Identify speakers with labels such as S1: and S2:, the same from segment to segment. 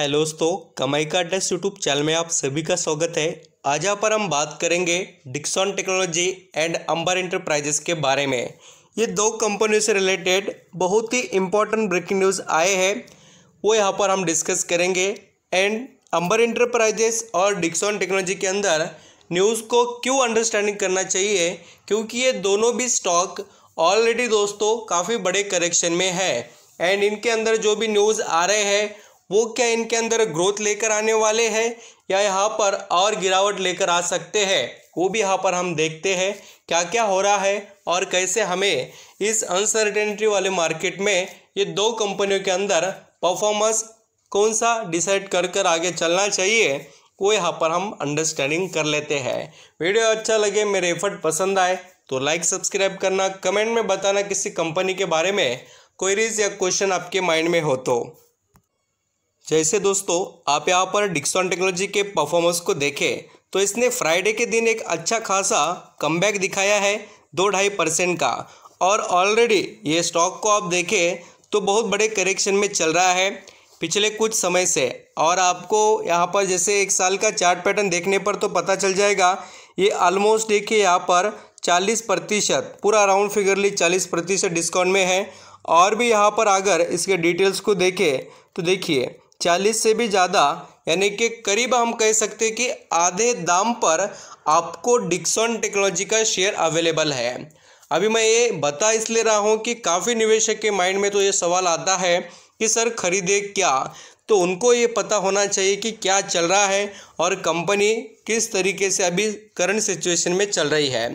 S1: hello दोस्तों कमाई का डेस्ट यूट्यूब चैनल में आप सभी का स्वागत है आज यहाँ पर हम बात करेंगे Dixon Technology and Amber Enterprises के बारे में ये दो कंपनियों से रिलेटेड बहुत ही इम्पोर्टेंट ब्रेकिंग न्यूज़ आए हैं वो यहाँ पर हम डिस्कस करेंगे एंड अंबर इंटरप्राइजेस और डिक्सॉन टेक्नोलॉजी के अंदर न्यूज़ को क्यों अंडरस्टैंडिंग करना चाहिए क्योंकि ये दोनों भी स्टॉक ऑलरेडी दोस्तों काफ़ी बड़े करेक्शन में है एंड इनके अंदर जो भी न्यूज़ आ रहे हैं वो क्या इनके अंदर ग्रोथ लेकर आने वाले हैं या यहाँ पर और गिरावट लेकर आ सकते हैं वो भी यहाँ पर हम देखते हैं क्या क्या हो रहा है और कैसे हमें इस अनसर्टेनिटी वाले मार्केट में ये दो कंपनियों के अंदर परफॉर्मेंस कौन सा डिसाइड कर कर आगे चलना चाहिए वो यहाँ पर हम अंडरस्टैंडिंग कर लेते हैं वीडियो अच्छा लगे मेरे एफर्ट पसंद आए तो लाइक सब्सक्राइब करना कमेंट में बताना किसी कंपनी के बारे में क्वेरीज या क्वेश्चन आपके माइंड में हो तो जैसे दोस्तों आप यहाँ पर डिक्सॉन टेक्नोलॉजी के परफॉर्मेंस को देखें तो इसने फ्राइडे के दिन एक अच्छा खासा कम दिखाया है दो ढाई परसेंट का और ऑलरेडी ये स्टॉक को आप देखें तो बहुत बड़े करेक्शन में चल रहा है पिछले कुछ समय से और आपको यहाँ पर जैसे एक साल का चार्ट पैटर्न देखने पर तो पता चल जाएगा ये ऑलमोस्ट देखिए यहाँ पर चालीस प्रतिशत पूरा राउंड फिगरली चालीस प्रतिशत डिस्काउंट में है और भी यहाँ पर अगर इसके डिटेल्स को देखें तो देखिए चालीस से भी ज़्यादा यानी कि करीब हम कह सकते हैं कि आधे दाम पर आपको डिक्सॉन टेक्नोलॉजी का शेयर अवेलेबल है अभी मैं ये बता इसलिए रहा हूँ कि काफ़ी निवेशक के माइंड में तो ये सवाल आता है कि सर खरीदे क्या तो उनको ये पता होना चाहिए कि क्या चल रहा है और कंपनी किस तरीके से अभी करंट सिचुएशन में चल रही है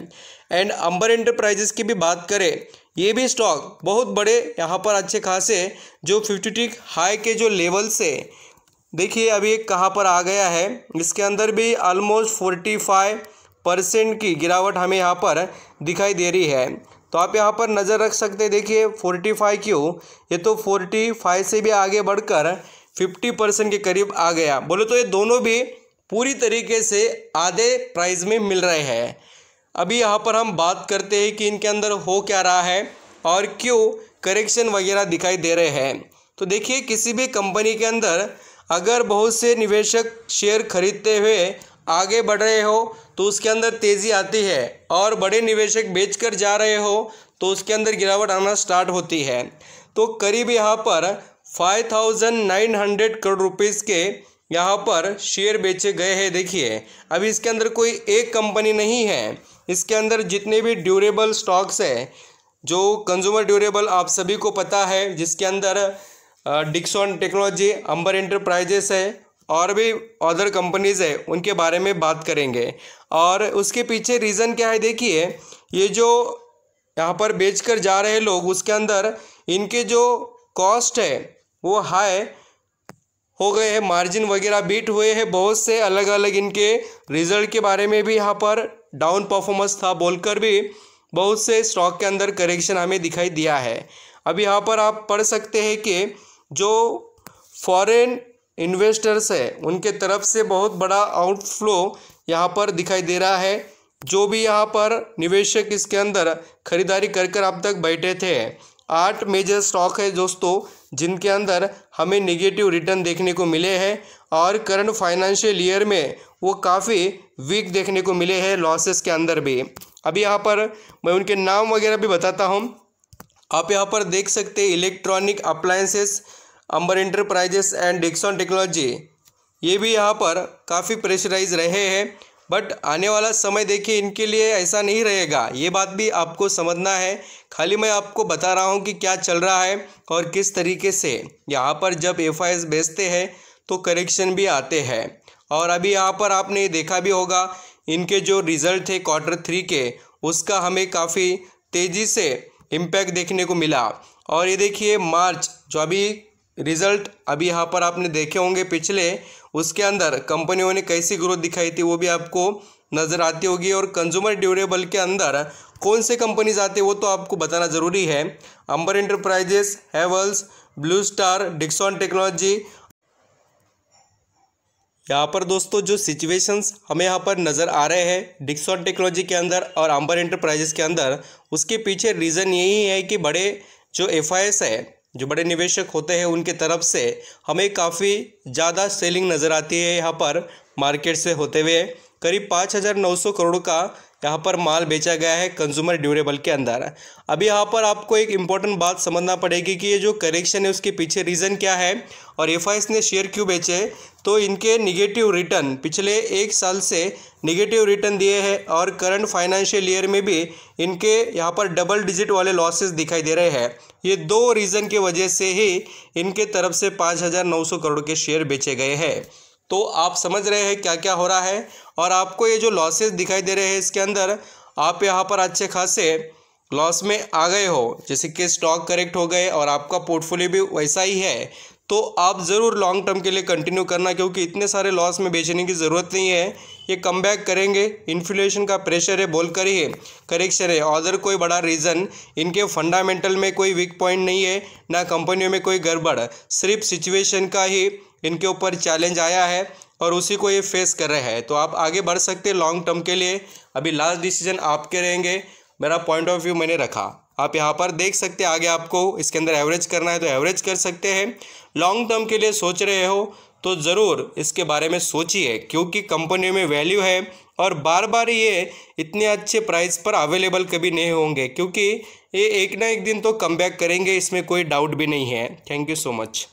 S1: एंड अंबर एंटरप्राइजेस की भी बात करें ये भी स्टॉक बहुत बड़े यहाँ पर अच्छे खासे जो फिफ्टी टिक हाई के जो लेवल से देखिए अभी एक कहाँ पर आ गया है इसके अंदर भी ऑलमोस्ट फोर्टी फाइव परसेंट की गिरावट हमें यहाँ पर दिखाई दे रही है तो आप यहाँ पर नज़र रख सकते हैं देखिए फोर्टी फाइव क्यों ये तो फोर्टी फाइव से भी आगे बढ़कर फिफ्टी परसेंट के करीब आ गया बोले तो ये दोनों भी पूरी तरीके से आधे प्राइस में मिल रहे हैं अभी यहाँ पर हम बात करते हैं कि इनके अंदर हो क्या रहा है और क्यों करेक्शन वगैरह दिखाई दे रहे हैं तो देखिए किसी भी कंपनी के अंदर अगर बहुत से निवेशक शेयर खरीदते हुए आगे बढ़ रहे हो तो उसके अंदर तेज़ी आती है और बड़े निवेशक बेचकर जा रहे हो तो उसके अंदर गिरावट आना स्टार्ट होती है तो करीब यहाँ पर 5,900 करोड़ रुपीज़ के यहाँ पर शेयर बेचे गए हैं देखिए अभी इसके अंदर कोई एक कंपनी नहीं है इसके अंदर जितने भी ड्यूरेबल स्टॉक्स है जो कंज्यूमर ड्यूरेबल आप सभी को पता है जिसके अंदर डिक्सॉन टेक्नोलॉजी अंबर इंटरप्राइजेस है और भी अदर कंपनीज़ है उनके बारे में बात करेंगे और उसके पीछे रीज़न क्या है देखिए ये जो यहाँ पर बेच कर जा रहे लोग उसके अंदर इनके जो कॉस्ट है वो हाई हो गए हैं मार्जिन वगैरह बीट हुए हैं बहुत से अलग अलग इनके रिजल्ट के बारे में भी यहाँ पर डाउन परफॉर्मेंस था बोलकर भी बहुत से स्टॉक के अंदर करेक्शन हमें दिखाई दिया है अब यहाँ पर आप पढ़ सकते हैं कि जो फॉरेन इन्वेस्टर्स है उनके तरफ से बहुत बड़ा आउटफ्लो यहाँ पर दिखाई दे रहा है जो भी यहाँ पर निवेशक इसके अंदर खरीदारी कर कर अब तक बैठे थे आठ मेजर स्टॉक है दोस्तों जिनके अंदर हमें निगेटिव रिटर्न देखने को मिले हैं और करंट फाइनेंशियल ईयर में वो काफ़ी वीक देखने को मिले हैं लॉसेस के अंदर भी अभी यहाँ पर मैं उनके नाम वगैरह भी बताता हूँ आप यहाँ पर देख सकते हैं electronic appliances Amber Enterprises and Dixon Technology ये भी यहाँ पर काफ़ी प्रेशराइज रहे हैं बट आने वाला समय देखिए इनके लिए ऐसा नहीं रहेगा ये बात भी आपको समझना है खाली मैं आपको बता रहा हूँ कि क्या चल रहा है और किस तरीके से यहाँ पर जब एफ आई बेचते हैं तो करेक्शन भी आते हैं और अभी यहाँ पर आपने देखा भी होगा इनके जो रिज़ल्ट थे क्वार्टर थ्री के उसका हमें काफ़ी तेज़ी से इम्पैक्ट देखने को मिला और ये देखिए मार्च जो अभी रिजल्ट अभी यहाँ पर आपने देखे होंगे पिछले उसके अंदर कंपनियों ने कैसी ग्रोथ दिखाई थी वो भी आपको नज़र आती होगी और कंज्यूमर ड्यूरेबल के अंदर कौन से कंपनीज आते हैं वो तो आपको बताना ज़रूरी है Amber Enterprises Havells Blue Star Dixon Technology यहाँ पर दोस्तों जो सिचुएशंस हमें यहाँ पर नज़र आ रहे हैं डिक्सॉन टेक्नोलॉजी के अंदर और अंबर इंटरप्राइजेस के अंदर उसके पीछे रीज़न यही है कि बड़े जो एफ है जो बड़े निवेशक होते हैं उनके तरफ से हमें काफ़ी ज़्यादा सेलिंग नज़र आती है यहाँ पर मार्केट से होते हुए करीब पाँच हज़ार नौ सौ करोड़ का यहाँ पर माल बेचा गया है कंज्यूमर ड्यूरेबल के अंदर अभी यहाँ पर आपको एक इम्पॉर्टेंट बात समझना पड़ेगी कि ये जो करेक्शन है उसके पीछे रीज़न क्या है और एफ ने शेयर क्यों बेचे तो इनके निगेटिव रिटर्न पिछले एक साल से निगेटिव रिटर्न दिए हैं और करंट फाइनेंशियल ईयर में भी इनके यहाँ पर डबल डिजिट वाले लॉसेस दिखाई दे रहे हैं ये दो रीज़न के वजह से ही इनके तरफ से पाँच हज़ार नौ सौ करोड़ के शेयर बेचे गए हैं तो आप समझ रहे हैं क्या क्या हो रहा है और आपको ये जो लॉसेस दिखाई दे रहे हैं इसके अंदर आप यहाँ पर अच्छे खासे लॉस में आ गए हो जैसे कि स्टॉक करेक्ट हो गए और आपका पोर्टफोलियो भी वैसा ही है तो आप ज़रूर लॉन्ग टर्म के लिए कंटिन्यू करना क्योंकि इतने सारे लॉस में बेचने की ज़रूरत नहीं है ये कम बैक करेंगे इन्फ्लेशन का प्रेशर है बोल कर ही करेक्शन है अदर कोई बड़ा रीज़न इनके फंडामेंटल में कोई वीक पॉइंट नहीं है ना कंपनियों में कोई गड़बड़ सिर्फ सिचुएशन का ही इनके ऊपर चैलेंज आया है और उसी को ये फेस कर रहे हैं तो आप आगे बढ़ सकते हैं लॉन्ग टर्म के लिए अभी लास्ट डिसीजन आपके रहेंगे मेरा पॉइंट ऑफ व्यू मैंने रखा आप यहाँ पर देख सकते हैं आगे आपको इसके अंदर एवरेज करना है तो एवरेज कर सकते हैं लॉन्ग टर्म के लिए सोच रहे हो तो ज़रूर इसके बारे में सोचिए क्योंकि कंपनी में वैल्यू है और बार बार ये इतने अच्छे प्राइस पर अवेलेबल कभी नहीं होंगे क्योंकि ये एक ना एक दिन तो कम बैक करेंगे इसमें कोई डाउट भी नहीं है थैंक यू सो मच